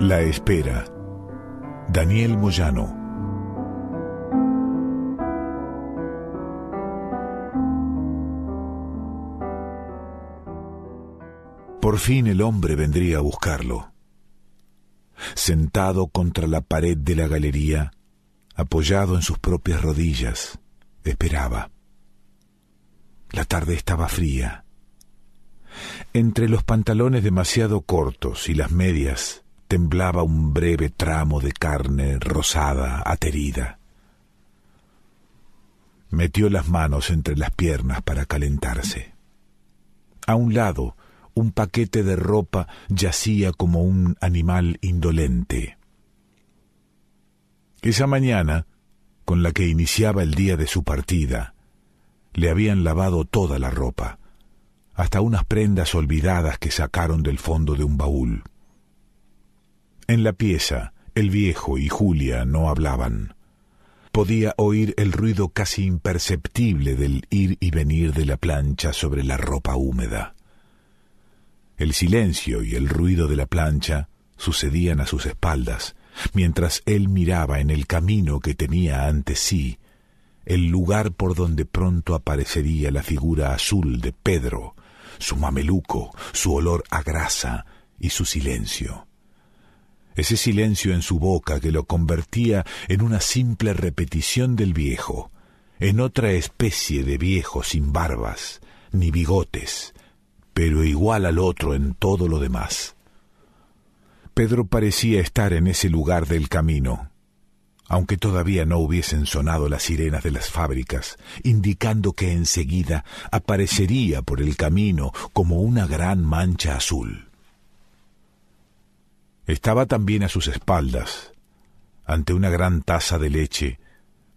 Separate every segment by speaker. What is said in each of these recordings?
Speaker 1: La espera. Daniel Moyano. Por fin el hombre vendría a buscarlo. Sentado contra la pared de la galería, apoyado en sus propias rodillas, esperaba. La tarde estaba fría. Entre los pantalones demasiado cortos y las medias, temblaba un breve tramo de carne rosada, aterida. Metió las manos entre las piernas para calentarse. A un lado, un paquete de ropa yacía como un animal indolente. Esa mañana, con la que iniciaba el día de su partida, le habían lavado toda la ropa, hasta unas prendas olvidadas que sacaron del fondo de un baúl. En la pieza, el viejo y Julia no hablaban. Podía oír el ruido casi imperceptible del ir y venir de la plancha sobre la ropa húmeda. El silencio y el ruido de la plancha sucedían a sus espaldas, mientras él miraba en el camino que tenía ante sí, el lugar por donde pronto aparecería la figura azul de Pedro, su mameluco, su olor a grasa y su silencio ese silencio en su boca que lo convertía en una simple repetición del viejo, en otra especie de viejo sin barbas ni bigotes, pero igual al otro en todo lo demás. Pedro parecía estar en ese lugar del camino, aunque todavía no hubiesen sonado las sirenas de las fábricas, indicando que enseguida aparecería por el camino como una gran mancha azul. Estaba también a sus espaldas, ante una gran taza de leche,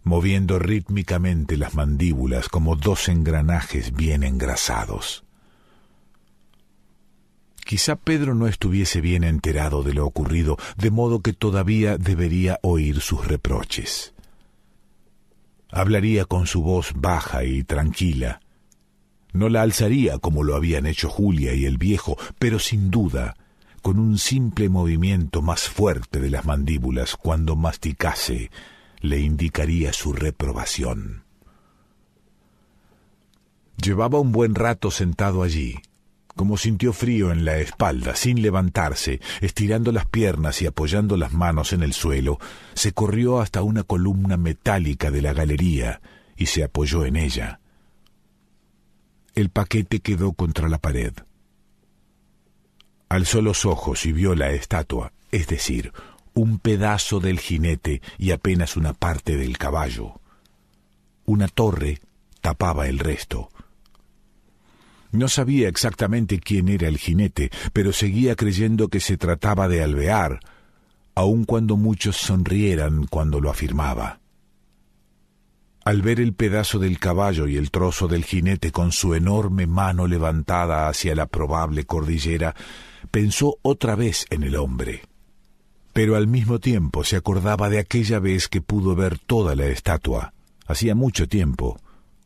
Speaker 1: moviendo rítmicamente las mandíbulas como dos engranajes bien engrasados. Quizá Pedro no estuviese bien enterado de lo ocurrido, de modo que todavía debería oír sus reproches. Hablaría con su voz baja y tranquila. No la alzaría como lo habían hecho Julia y el viejo, pero sin duda con un simple movimiento más fuerte de las mandíbulas cuando masticase le indicaría su reprobación. Llevaba un buen rato sentado allí, como sintió frío en la espalda, sin levantarse, estirando las piernas y apoyando las manos en el suelo, se corrió hasta una columna metálica de la galería y se apoyó en ella. El paquete quedó contra la pared. Alzó los ojos y vio la estatua, es decir, un pedazo del jinete y apenas una parte del caballo. Una torre tapaba el resto. No sabía exactamente quién era el jinete, pero seguía creyendo que se trataba de Alvear, aun cuando muchos sonrieran cuando lo afirmaba. Al ver el pedazo del caballo y el trozo del jinete con su enorme mano levantada hacia la probable cordillera, pensó otra vez en el hombre. Pero al mismo tiempo se acordaba de aquella vez que pudo ver toda la estatua, hacía mucho tiempo,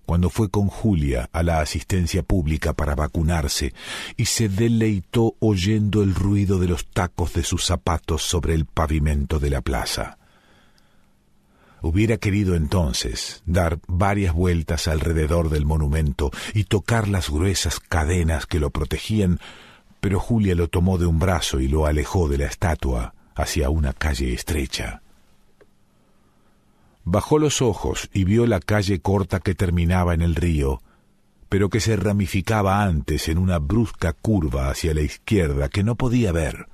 Speaker 1: cuando fue con Julia a la asistencia pública para vacunarse, y se deleitó oyendo el ruido de los tacos de sus zapatos sobre el pavimento de la plaza. Hubiera querido entonces dar varias vueltas alrededor del monumento y tocar las gruesas cadenas que lo protegían, pero Julia lo tomó de un brazo y lo alejó de la estatua hacia una calle estrecha. Bajó los ojos y vio la calle corta que terminaba en el río, pero que se ramificaba antes en una brusca curva hacia la izquierda que no podía ver.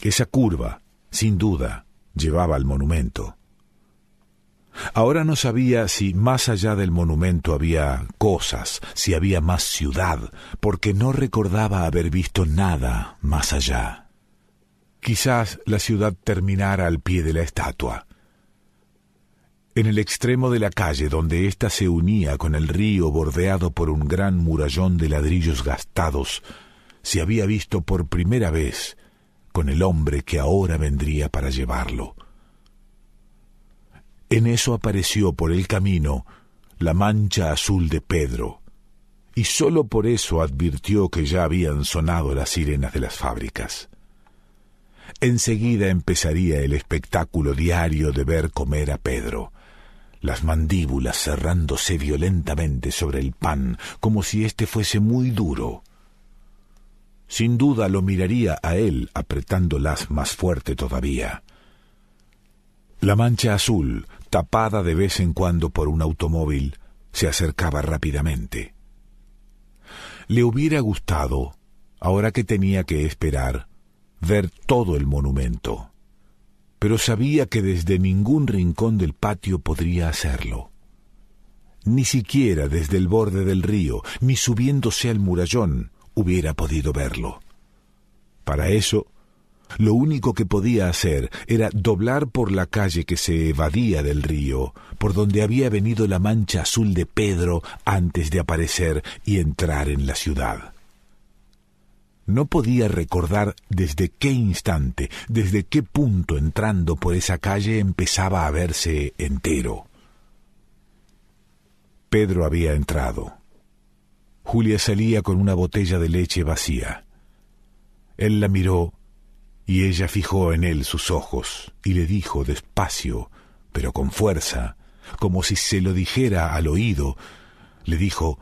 Speaker 1: Esa curva, sin duda, llevaba al monumento. Ahora no sabía si más allá del monumento había cosas, si había más ciudad, porque no recordaba haber visto nada más allá. Quizás la ciudad terminara al pie de la estatua. En el extremo de la calle donde ésta se unía con el río bordeado por un gran murallón de ladrillos gastados, se había visto por primera vez con el hombre que ahora vendría para llevarlo. En eso apareció por el camino la mancha azul de Pedro, y sólo por eso advirtió que ya habían sonado las sirenas de las fábricas. Enseguida empezaría el espectáculo diario de ver comer a Pedro, las mandíbulas cerrándose violentamente sobre el pan, como si éste fuese muy duro. Sin duda lo miraría a él apretándolas más fuerte todavía. La mancha azul tapada de vez en cuando por un automóvil, se acercaba rápidamente. Le hubiera gustado, ahora que tenía que esperar, ver todo el monumento, pero sabía que desde ningún rincón del patio podría hacerlo. Ni siquiera desde el borde del río, ni subiéndose al murallón, hubiera podido verlo. Para eso lo único que podía hacer era doblar por la calle que se evadía del río, por donde había venido la mancha azul de Pedro antes de aparecer y entrar en la ciudad. No podía recordar desde qué instante, desde qué punto entrando por esa calle empezaba a verse entero. Pedro había entrado. Julia salía con una botella de leche vacía. Él la miró y ella fijó en él sus ojos y le dijo despacio, pero con fuerza, como si se lo dijera al oído, le dijo,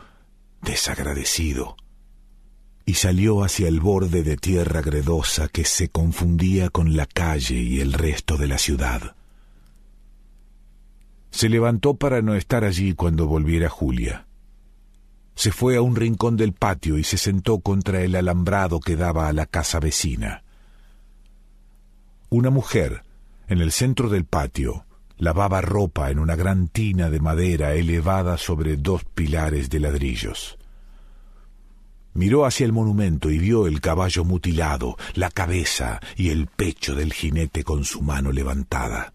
Speaker 1: desagradecido, y salió hacia el borde de tierra gredosa que se confundía con la calle y el resto de la ciudad. Se levantó para no estar allí cuando volviera Julia. Se fue a un rincón del patio y se sentó contra el alambrado que daba a la casa vecina. Una mujer, en el centro del patio, lavaba ropa en una gran tina de madera elevada sobre dos pilares de ladrillos. Miró hacia el monumento y vio el caballo mutilado, la cabeza y el pecho del jinete con su mano levantada.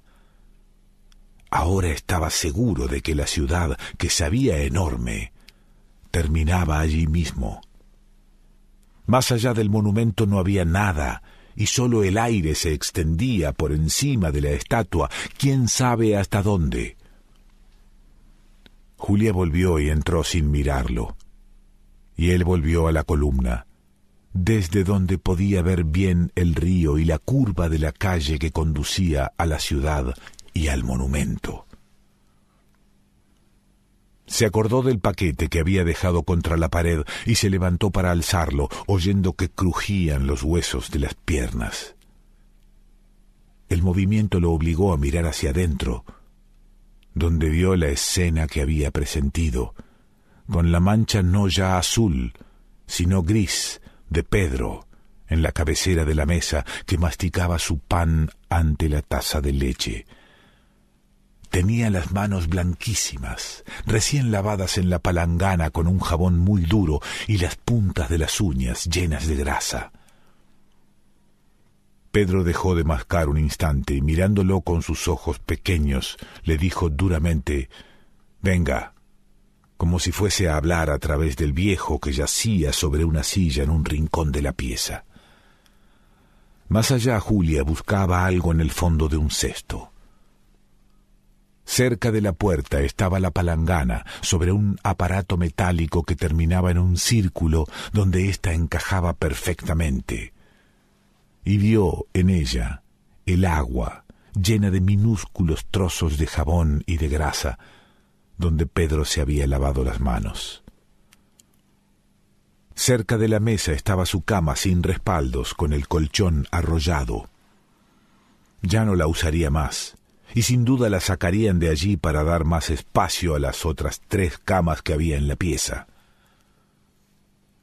Speaker 1: Ahora estaba seguro de que la ciudad, que sabía enorme, terminaba allí mismo. Más allá del monumento no había nada y sólo el aire se extendía por encima de la estatua, quién sabe hasta dónde. Julia volvió y entró sin mirarlo. Y él volvió a la columna, desde donde podía ver bien el río y la curva de la calle que conducía a la ciudad y al monumento. Se acordó del paquete que había dejado contra la pared y se levantó para alzarlo, oyendo que crujían los huesos de las piernas. El movimiento lo obligó a mirar hacia adentro, donde vio la escena que había presentido, con la mancha no ya azul, sino gris, de Pedro, en la cabecera de la mesa, que masticaba su pan ante la taza de leche. Tenía las manos blanquísimas, recién lavadas en la palangana con un jabón muy duro y las puntas de las uñas llenas de grasa. Pedro dejó de mascar un instante y mirándolo con sus ojos pequeños, le dijo duramente Venga, como si fuese a hablar a través del viejo que yacía sobre una silla en un rincón de la pieza. Más allá Julia buscaba algo en el fondo de un cesto. Cerca de la puerta estaba la palangana, sobre un aparato metálico que terminaba en un círculo donde ésta encajaba perfectamente. Y vio en ella el agua, llena de minúsculos trozos de jabón y de grasa, donde Pedro se había lavado las manos. Cerca de la mesa estaba su cama sin respaldos, con el colchón arrollado. Ya no la usaría más y sin duda la sacarían de allí para dar más espacio a las otras tres camas que había en la pieza.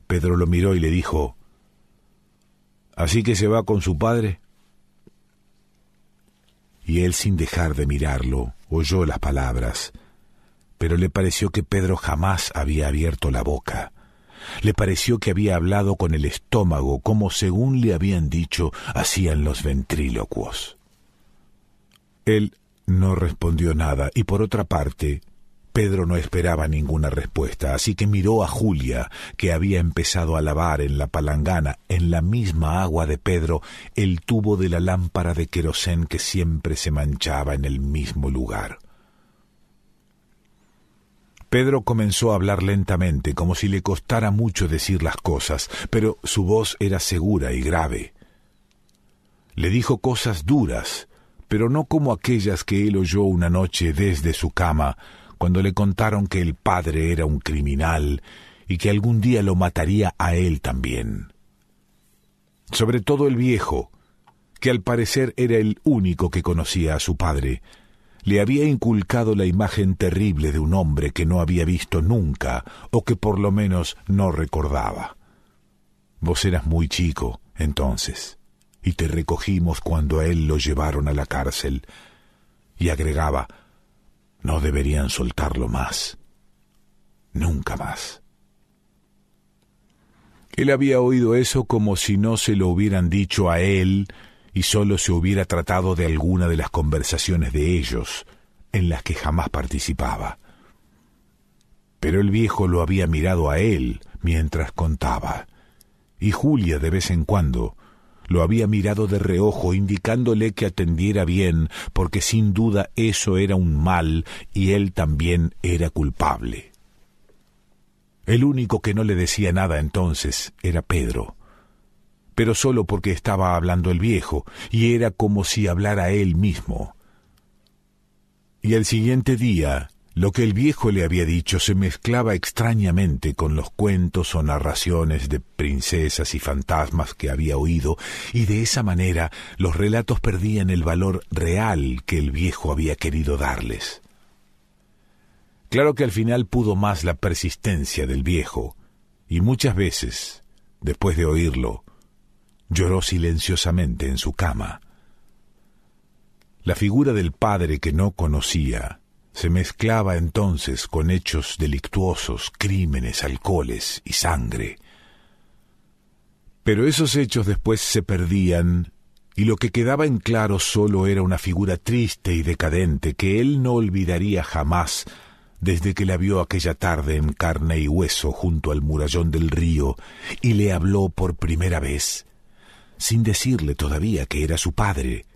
Speaker 1: Pedro lo miró y le dijo ¿Así que se va con su padre? Y él sin dejar de mirarlo, oyó las palabras, pero le pareció que Pedro jamás había abierto la boca. Le pareció que había hablado con el estómago, como según le habían dicho, hacían los ventrílocuos. Él no respondió nada y por otra parte, Pedro no esperaba ninguna respuesta, así que miró a Julia, que había empezado a lavar en la palangana, en la misma agua de Pedro, el tubo de la lámpara de querosén que siempre se manchaba en el mismo lugar. Pedro comenzó a hablar lentamente, como si le costara mucho decir las cosas, pero su voz era segura y grave. Le dijo cosas duras, pero no como aquellas que él oyó una noche desde su cama, cuando le contaron que el padre era un criminal y que algún día lo mataría a él también. Sobre todo el viejo, que al parecer era el único que conocía a su padre, le había inculcado la imagen terrible de un hombre que no había visto nunca o que por lo menos no recordaba. Vos eras muy chico entonces y te recogimos cuando a él lo llevaron a la cárcel. Y agregaba, no deberían soltarlo más, nunca más. Él había oído eso como si no se lo hubieran dicho a él y solo se hubiera tratado de alguna de las conversaciones de ellos, en las que jamás participaba. Pero el viejo lo había mirado a él mientras contaba, y Julia de vez en cuando lo había mirado de reojo, indicándole que atendiera bien, porque sin duda eso era un mal y él también era culpable. El único que no le decía nada entonces era Pedro, pero solo porque estaba hablando el viejo, y era como si hablara él mismo. Y el siguiente día, lo que el viejo le había dicho se mezclaba extrañamente con los cuentos o narraciones de princesas y fantasmas que había oído, y de esa manera los relatos perdían el valor real que el viejo había querido darles. Claro que al final pudo más la persistencia del viejo, y muchas veces, después de oírlo, lloró silenciosamente en su cama. La figura del padre que no conocía se mezclaba entonces con hechos delictuosos, crímenes, alcoholes y sangre. Pero esos hechos después se perdían y lo que quedaba en claro solo era una figura triste y decadente que él no olvidaría jamás desde que la vio aquella tarde en carne y hueso junto al murallón del río y le habló por primera vez, sin decirle todavía que era su padre.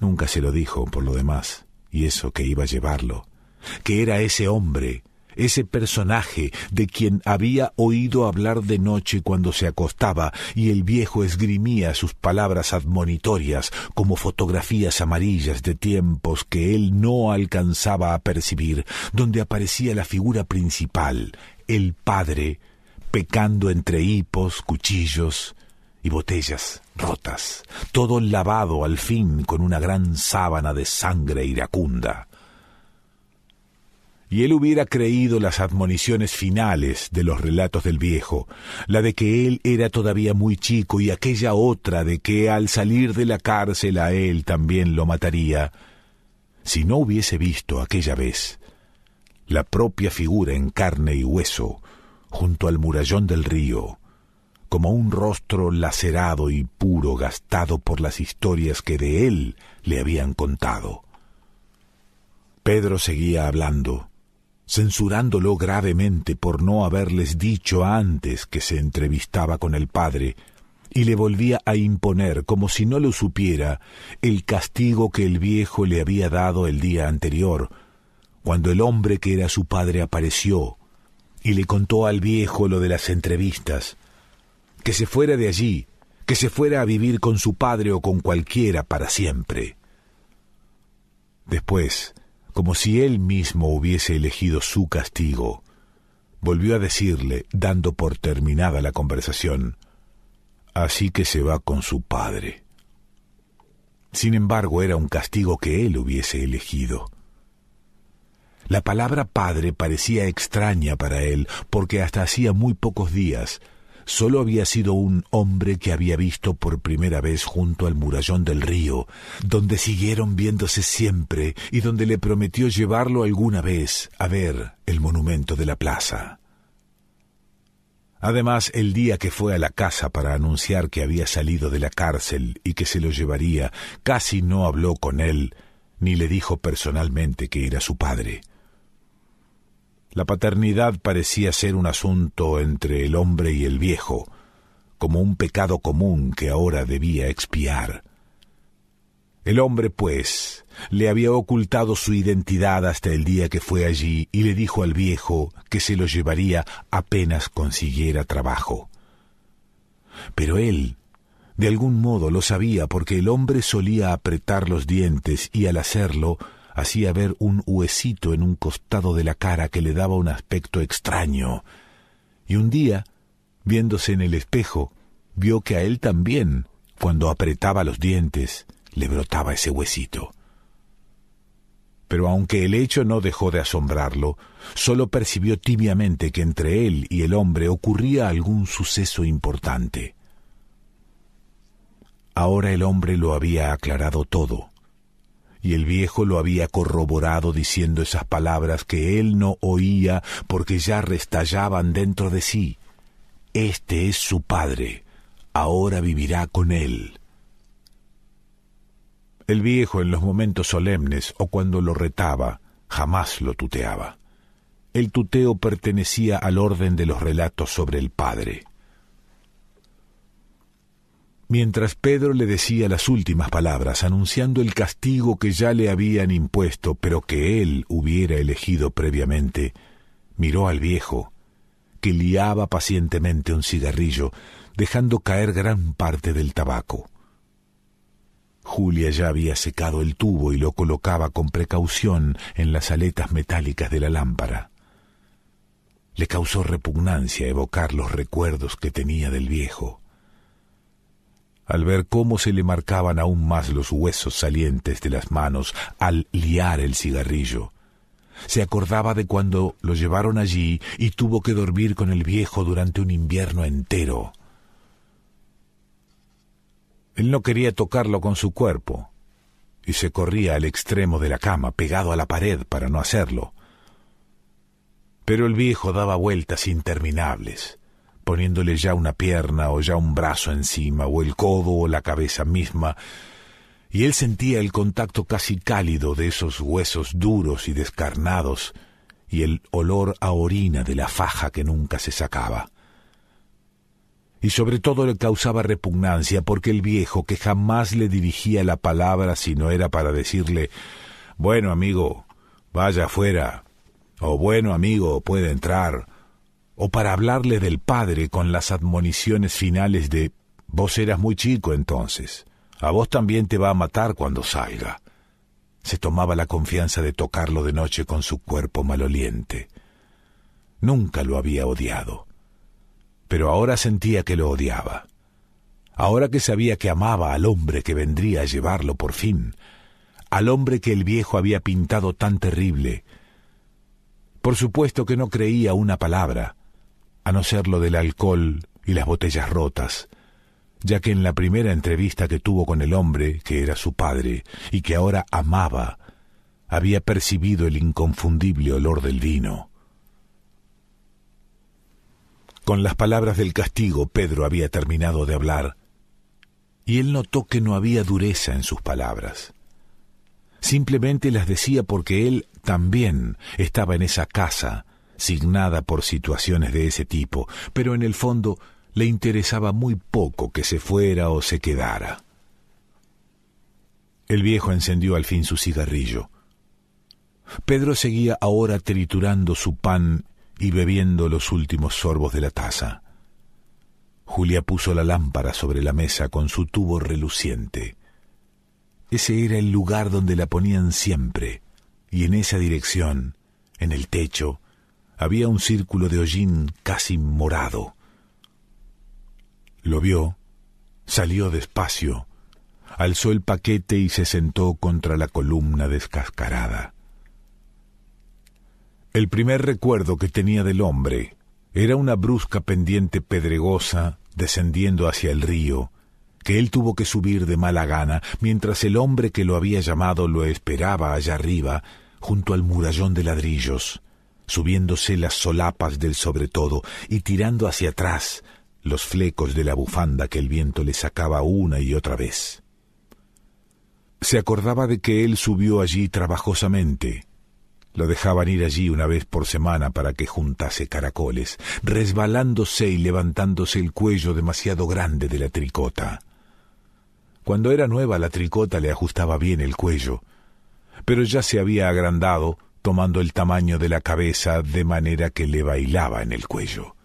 Speaker 1: Nunca se lo dijo por lo demás y eso que iba a llevarlo, que era ese hombre, ese personaje de quien había oído hablar de noche cuando se acostaba y el viejo esgrimía sus palabras admonitorias como fotografías amarillas de tiempos que él no alcanzaba a percibir, donde aparecía la figura principal, el padre, pecando entre hipos, cuchillos, y botellas rotas, todo lavado al fin con una gran sábana de sangre iracunda. Y él hubiera creído las admoniciones finales de los relatos del viejo, la de que él era todavía muy chico y aquella otra de que al salir de la cárcel a él también lo mataría, si no hubiese visto aquella vez la propia figura en carne y hueso junto al murallón del río, como un rostro lacerado y puro gastado por las historias que de él le habían contado. Pedro seguía hablando, censurándolo gravemente por no haberles dicho antes que se entrevistaba con el padre, y le volvía a imponer, como si no lo supiera, el castigo que el viejo le había dado el día anterior, cuando el hombre que era su padre apareció y le contó al viejo lo de las entrevistas, que se fuera de allí, que se fuera a vivir con su padre o con cualquiera para siempre. Después, como si él mismo hubiese elegido su castigo, volvió a decirle, dando por terminada la conversación, Así que se va con su padre. Sin embargo, era un castigo que él hubiese elegido. La palabra padre parecía extraña para él, porque hasta hacía muy pocos días Solo había sido un hombre que había visto por primera vez junto al murallón del río, donde siguieron viéndose siempre y donde le prometió llevarlo alguna vez a ver el monumento de la plaza. Además, el día que fue a la casa para anunciar que había salido de la cárcel y que se lo llevaría, casi no habló con él, ni le dijo personalmente que era su padre. La paternidad parecía ser un asunto entre el hombre y el viejo, como un pecado común que ahora debía expiar. El hombre, pues, le había ocultado su identidad hasta el día que fue allí y le dijo al viejo que se lo llevaría apenas consiguiera trabajo. Pero él, de algún modo, lo sabía porque el hombre solía apretar los dientes y al hacerlo hacía ver un huesito en un costado de la cara que le daba un aspecto extraño. Y un día, viéndose en el espejo, vio que a él también, cuando apretaba los dientes, le brotaba ese huesito. Pero aunque el hecho no dejó de asombrarlo, sólo percibió tibiamente que entre él y el hombre ocurría algún suceso importante. Ahora el hombre lo había aclarado todo y el viejo lo había corroborado diciendo esas palabras que él no oía porque ya restallaban dentro de sí. Este es su padre, ahora vivirá con él. El viejo en los momentos solemnes o cuando lo retaba, jamás lo tuteaba. El tuteo pertenecía al orden de los relatos sobre el padre mientras Pedro le decía las últimas palabras, anunciando el castigo que ya le habían impuesto, pero que él hubiera elegido previamente, miró al viejo, que liaba pacientemente un cigarrillo, dejando caer gran parte del tabaco. Julia ya había secado el tubo y lo colocaba con precaución en las aletas metálicas de la lámpara. Le causó repugnancia evocar los recuerdos que tenía del viejo al ver cómo se le marcaban aún más los huesos salientes de las manos al liar el cigarrillo. Se acordaba de cuando lo llevaron allí y tuvo que dormir con el viejo durante un invierno entero. Él no quería tocarlo con su cuerpo, y se corría al extremo de la cama, pegado a la pared, para no hacerlo. Pero el viejo daba vueltas interminables poniéndole ya una pierna o ya un brazo encima, o el codo o la cabeza misma, y él sentía el contacto casi cálido de esos huesos duros y descarnados, y el olor a orina de la faja que nunca se sacaba. Y sobre todo le causaba repugnancia porque el viejo, que jamás le dirigía la palabra si no era para decirle Bueno, amigo, vaya afuera, o bueno, amigo, puede entrar, o para hablarle del padre con las admoniciones finales de Vos eras muy chico entonces, a vos también te va a matar cuando salga. Se tomaba la confianza de tocarlo de noche con su cuerpo maloliente. Nunca lo había odiado, pero ahora sentía que lo odiaba. Ahora que sabía que amaba al hombre que vendría a llevarlo por fin, al hombre que el viejo había pintado tan terrible, por supuesto que no creía una palabra, a no ser lo del alcohol y las botellas rotas, ya que en la primera entrevista que tuvo con el hombre, que era su padre y que ahora amaba, había percibido el inconfundible olor del vino. Con las palabras del castigo Pedro había terminado de hablar, y él notó que no había dureza en sus palabras. Simplemente las decía porque él también estaba en esa casa signada por situaciones de ese tipo, pero en el fondo le interesaba muy poco que se fuera o se quedara. El viejo encendió al fin su cigarrillo. Pedro seguía ahora triturando su pan y bebiendo los últimos sorbos de la taza. Julia puso la lámpara sobre la mesa con su tubo reluciente. Ese era el lugar donde la ponían siempre, y en esa dirección, en el techo, había un círculo de hollín casi morado. Lo vio, salió despacio, alzó el paquete y se sentó contra la columna descascarada. El primer recuerdo que tenía del hombre era una brusca pendiente pedregosa descendiendo hacia el río, que él tuvo que subir de mala gana, mientras el hombre que lo había llamado lo esperaba allá arriba, junto al murallón de ladrillos subiéndose las solapas del sobretodo y tirando hacia atrás los flecos de la bufanda que el viento le sacaba una y otra vez. Se acordaba de que él subió allí trabajosamente. Lo dejaban ir allí una vez por semana para que juntase caracoles, resbalándose y levantándose el cuello demasiado grande de la tricota. Cuando era nueva la tricota le ajustaba bien el cuello, pero ya se había agrandado tomando el tamaño de la cabeza de manera que le bailaba en el cuello.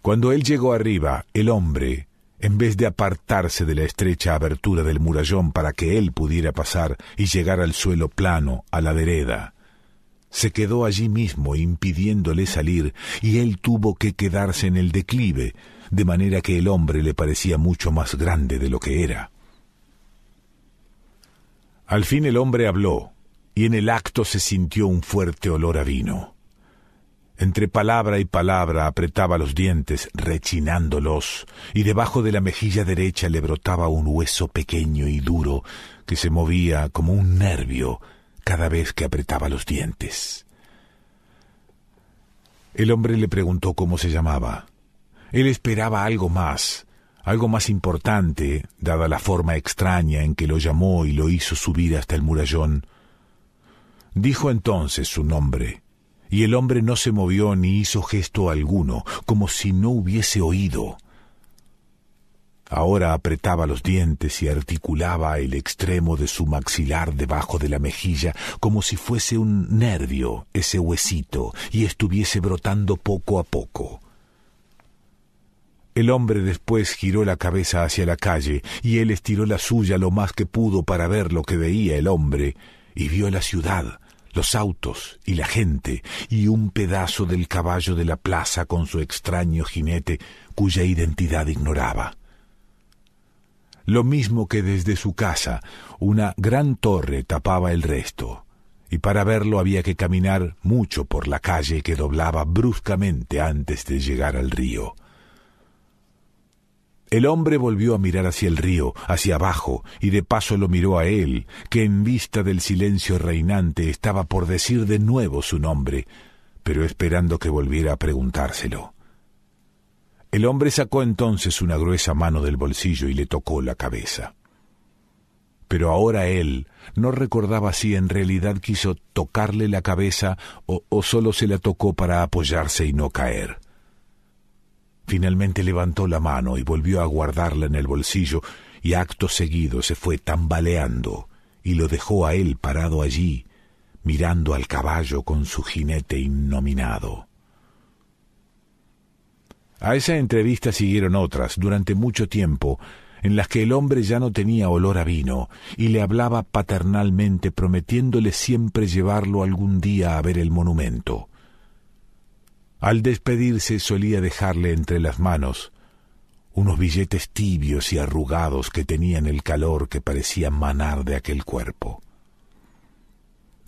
Speaker 1: Cuando él llegó arriba, el hombre, en vez de apartarse de la estrecha abertura del murallón para que él pudiera pasar y llegar al suelo plano, a la vereda, se quedó allí mismo impidiéndole salir y él tuvo que quedarse en el declive, de manera que el hombre le parecía mucho más grande de lo que era. Al fin el hombre habló, y en el acto se sintió un fuerte olor a vino. Entre palabra y palabra apretaba los dientes, rechinándolos, y debajo de la mejilla derecha le brotaba un hueso pequeño y duro que se movía como un nervio cada vez que apretaba los dientes. El hombre le preguntó cómo se llamaba. Él esperaba algo más, algo más importante, dada la forma extraña en que lo llamó y lo hizo subir hasta el murallón, Dijo entonces su nombre, y el hombre no se movió ni hizo gesto alguno, como si no hubiese oído. Ahora apretaba los dientes y articulaba el extremo de su maxilar debajo de la mejilla, como si fuese un nervio ese huesito y estuviese brotando poco a poco. El hombre después giró la cabeza hacia la calle y él estiró la suya lo más que pudo para ver lo que veía el hombre y vio la ciudad los autos y la gente, y un pedazo del caballo de la plaza con su extraño jinete, cuya identidad ignoraba. Lo mismo que desde su casa, una gran torre tapaba el resto, y para verlo había que caminar mucho por la calle que doblaba bruscamente antes de llegar al río. El hombre volvió a mirar hacia el río, hacia abajo, y de paso lo miró a él, que en vista del silencio reinante estaba por decir de nuevo su nombre, pero esperando que volviera a preguntárselo. El hombre sacó entonces una gruesa mano del bolsillo y le tocó la cabeza. Pero ahora él no recordaba si en realidad quiso tocarle la cabeza o, solo se la tocó para apoyarse y no caer. Finalmente levantó la mano y volvió a guardarla en el bolsillo, y acto seguido se fue tambaleando y lo dejó a él parado allí, mirando al caballo con su jinete innominado. A esa entrevista siguieron otras durante mucho tiempo, en las que el hombre ya no tenía olor a vino, y le hablaba paternalmente prometiéndole siempre llevarlo algún día a ver el monumento. Al despedirse solía dejarle entre las manos unos billetes tibios y arrugados que tenían el calor que parecía manar de aquel cuerpo.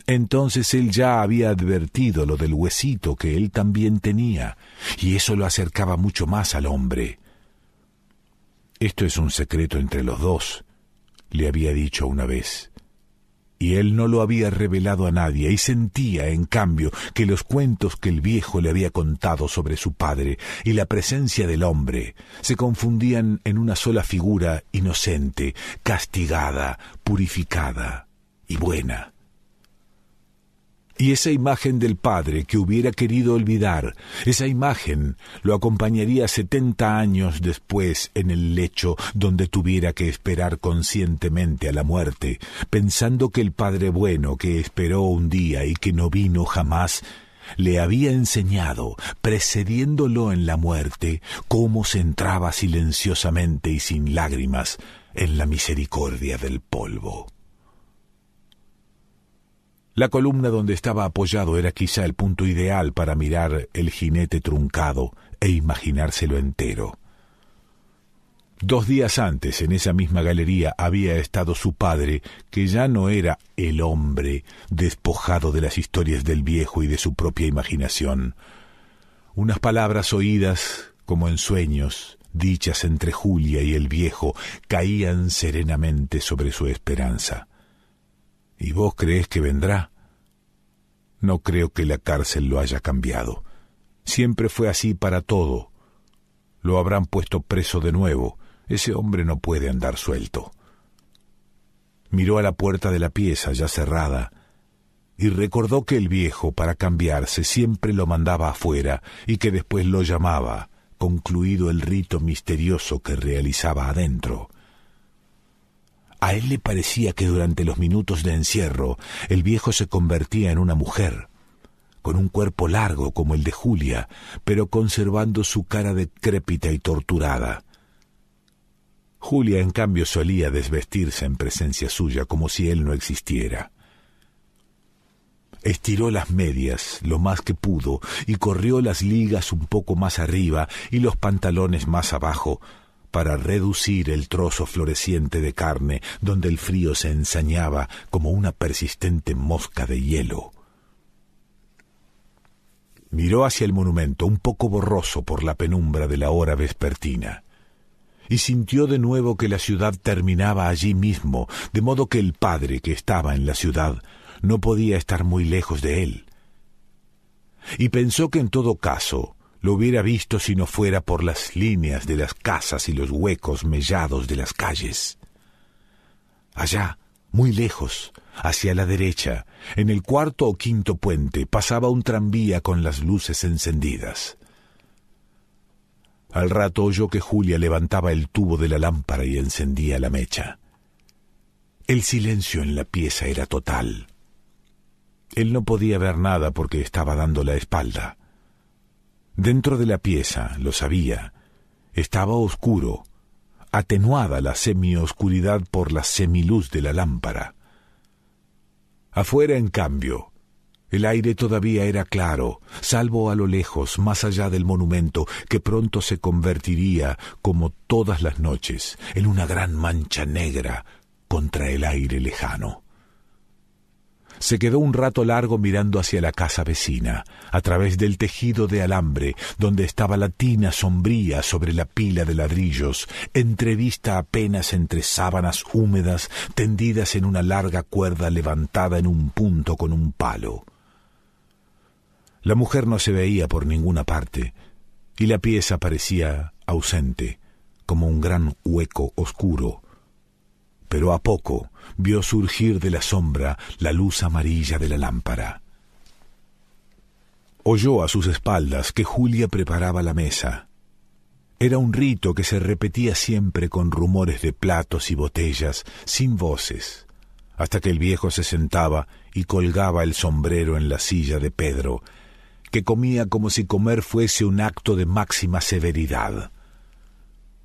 Speaker 1: Entonces él ya había advertido lo del huesito que él también tenía, y eso lo acercaba mucho más al hombre. Esto es un secreto entre los dos, le había dicho una vez y él no lo había revelado a nadie, y sentía, en cambio, que los cuentos que el viejo le había contado sobre su padre y la presencia del hombre se confundían en una sola figura inocente, castigada, purificada y buena, y esa imagen del padre que hubiera querido olvidar, esa imagen lo acompañaría setenta años después en el lecho donde tuviera que esperar conscientemente a la muerte, pensando que el padre bueno que esperó un día y que no vino jamás, le había enseñado, precediéndolo en la muerte, cómo se entraba silenciosamente y sin lágrimas en la misericordia del polvo. La columna donde estaba apoyado era quizá el punto ideal para mirar el jinete truncado e imaginárselo entero. Dos días antes, en esa misma galería, había estado su padre, que ya no era el hombre, despojado de las historias del viejo y de su propia imaginación. Unas palabras oídas, como en sueños, dichas entre Julia y el viejo, caían serenamente sobre su esperanza. ¿Y vos crees que vendrá? No creo que la cárcel lo haya cambiado. Siempre fue así para todo. Lo habrán puesto preso de nuevo. Ese hombre no puede andar suelto. Miró a la puerta de la pieza ya cerrada y recordó que el viejo, para cambiarse, siempre lo mandaba afuera y que después lo llamaba, concluido el rito misterioso que realizaba adentro él le parecía que durante los minutos de encierro el viejo se convertía en una mujer, con un cuerpo largo como el de Julia, pero conservando su cara decrépita y torturada. Julia, en cambio, solía desvestirse en presencia suya como si él no existiera. Estiró las medias lo más que pudo y corrió las ligas un poco más arriba y los pantalones más abajo, para reducir el trozo floreciente de carne donde el frío se ensañaba como una persistente mosca de hielo. Miró hacia el monumento, un poco borroso por la penumbra de la hora vespertina, y sintió de nuevo que la ciudad terminaba allí mismo, de modo que el padre que estaba en la ciudad no podía estar muy lejos de él. Y pensó que en todo caso, lo hubiera visto si no fuera por las líneas de las casas y los huecos mellados de las calles. Allá, muy lejos, hacia la derecha, en el cuarto o quinto puente, pasaba un tranvía con las luces encendidas. Al rato oyó que Julia levantaba el tubo de la lámpara y encendía la mecha. El silencio en la pieza era total. Él no podía ver nada porque estaba dando la espalda. Dentro de la pieza, lo sabía, estaba oscuro, atenuada la semioscuridad por la semiluz de la lámpara. Afuera, en cambio, el aire todavía era claro, salvo a lo lejos, más allá del monumento, que pronto se convertiría, como todas las noches, en una gran mancha negra contra el aire lejano. Se quedó un rato largo mirando hacia la casa vecina, a través del tejido de alambre, donde estaba la tina sombría sobre la pila de ladrillos, entrevista apenas entre sábanas húmedas tendidas en una larga cuerda levantada en un punto con un palo. La mujer no se veía por ninguna parte, y la pieza parecía ausente, como un gran hueco oscuro. Pero a poco vio surgir de la sombra la luz amarilla de la lámpara. Oyó a sus espaldas que Julia preparaba la mesa. Era un rito que se repetía siempre con rumores de platos y botellas, sin voces, hasta que el viejo se sentaba y colgaba el sombrero en la silla de Pedro, que comía como si comer fuese un acto de máxima severidad.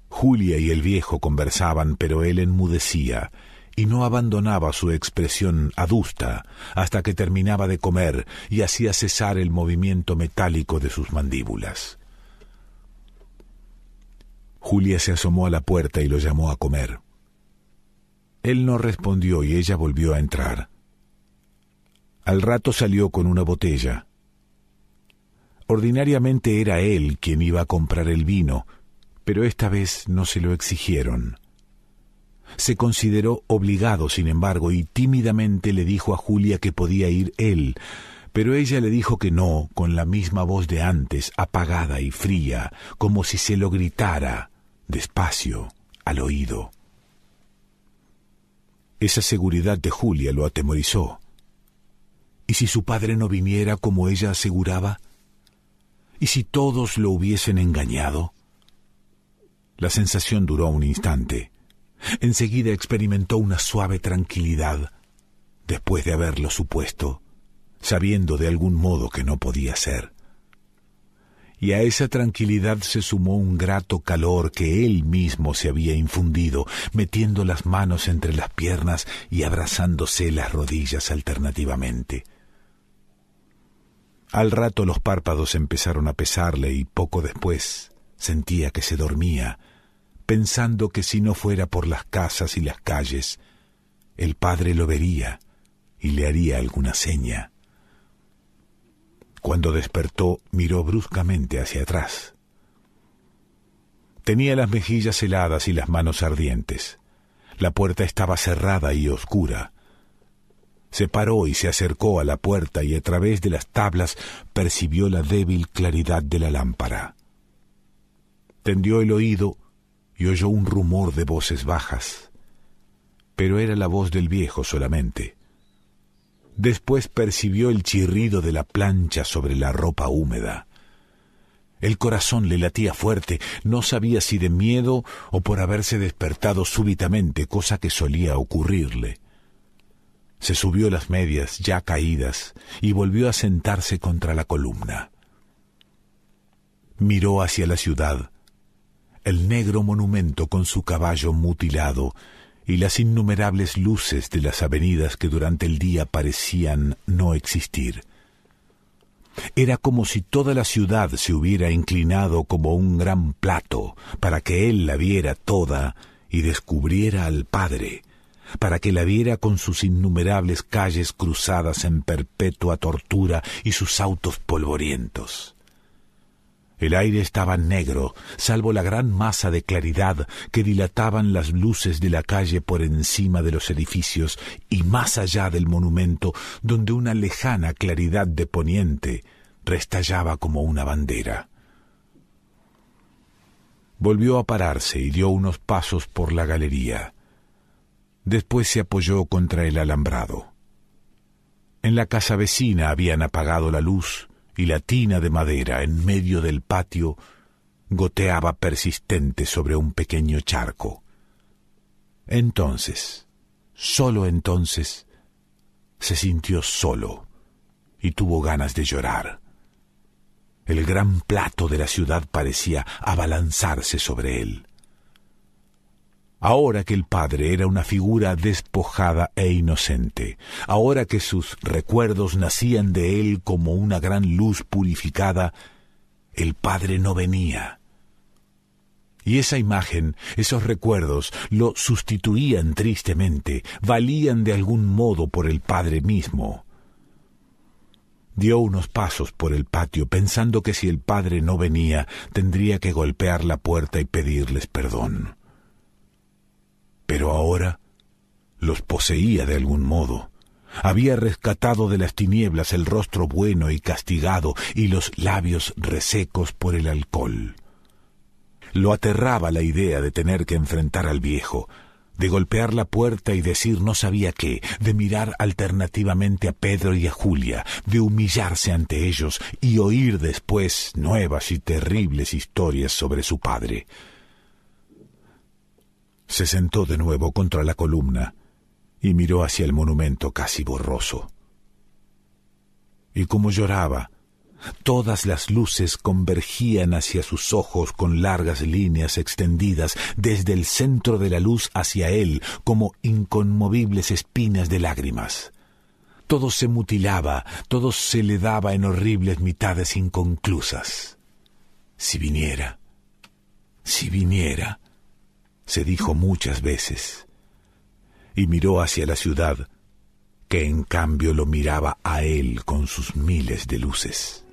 Speaker 1: Julia y el viejo conversaban, pero él enmudecía, y no abandonaba su expresión adusta hasta que terminaba de comer y hacía cesar el movimiento metálico de sus mandíbulas. Julia se asomó a la puerta y lo llamó a comer. Él no respondió y ella volvió a entrar. Al rato salió con una botella. Ordinariamente era él quien iba a comprar el vino, pero esta vez no se lo exigieron. Se consideró obligado, sin embargo, y tímidamente le dijo a Julia que podía ir él, pero ella le dijo que no, con la misma voz de antes, apagada y fría, como si se lo gritara, despacio, al oído. Esa seguridad de Julia lo atemorizó. ¿Y si su padre no viniera como ella aseguraba? ¿Y si todos lo hubiesen engañado? La sensación duró un instante. Enseguida experimentó una suave tranquilidad, después de haberlo supuesto, sabiendo de algún modo que no podía ser. Y a esa tranquilidad se sumó un grato calor que él mismo se había infundido, metiendo las manos entre las piernas y abrazándose las rodillas alternativamente. Al rato los párpados empezaron a pesarle y poco después sentía que se dormía, pensando que si no fuera por las casas y las calles, el padre lo vería y le haría alguna seña. Cuando despertó, miró bruscamente hacia atrás. Tenía las mejillas heladas y las manos ardientes. La puerta estaba cerrada y oscura. Se paró y se acercó a la puerta y a través de las tablas percibió la débil claridad de la lámpara. Tendió el oído y oyó un rumor de voces bajas, pero era la voz del viejo solamente. Después percibió el chirrido de la plancha sobre la ropa húmeda. El corazón le latía fuerte, no sabía si de miedo o por haberse despertado súbitamente, cosa que solía ocurrirle. Se subió las medias ya caídas y volvió a sentarse contra la columna. Miró hacia la ciudad, el negro monumento con su caballo mutilado y las innumerables luces de las avenidas que durante el día parecían no existir. Era como si toda la ciudad se hubiera inclinado como un gran plato para que él la viera toda y descubriera al Padre, para que la viera con sus innumerables calles cruzadas en perpetua tortura y sus autos polvorientos. El aire estaba negro, salvo la gran masa de claridad que dilataban las luces de la calle por encima de los edificios y más allá del monumento, donde una lejana claridad de poniente restallaba como una bandera. Volvió a pararse y dio unos pasos por la galería. Después se apoyó contra el alambrado. En la casa vecina habían apagado la luz, y la tina de madera en medio del patio goteaba persistente sobre un pequeño charco. Entonces, solo entonces, se sintió solo y tuvo ganas de llorar. El gran plato de la ciudad parecía abalanzarse sobre él. Ahora que el padre era una figura despojada e inocente, ahora que sus recuerdos nacían de él como una gran luz purificada, el padre no venía. Y esa imagen, esos recuerdos, lo sustituían tristemente, valían de algún modo por el padre mismo. Dio unos pasos por el patio, pensando que si el padre no venía, tendría que golpear la puerta y pedirles perdón. Pero ahora los poseía de algún modo. Había rescatado de las tinieblas el rostro bueno y castigado y los labios resecos por el alcohol. Lo aterraba la idea de tener que enfrentar al viejo, de golpear la puerta y decir no sabía qué, de mirar alternativamente a Pedro y a Julia, de humillarse ante ellos y oír después nuevas y terribles historias sobre su padre. Se sentó de nuevo contra la columna y miró hacia el monumento casi borroso. Y como lloraba, todas las luces convergían hacia sus ojos con largas líneas extendidas desde el centro de la luz hacia él como inconmovibles espinas de lágrimas. Todo se mutilaba, todo se le daba en horribles mitades inconclusas. Si viniera, si viniera, se dijo muchas veces, y miró hacia la ciudad, que en cambio lo miraba a él con sus miles de luces.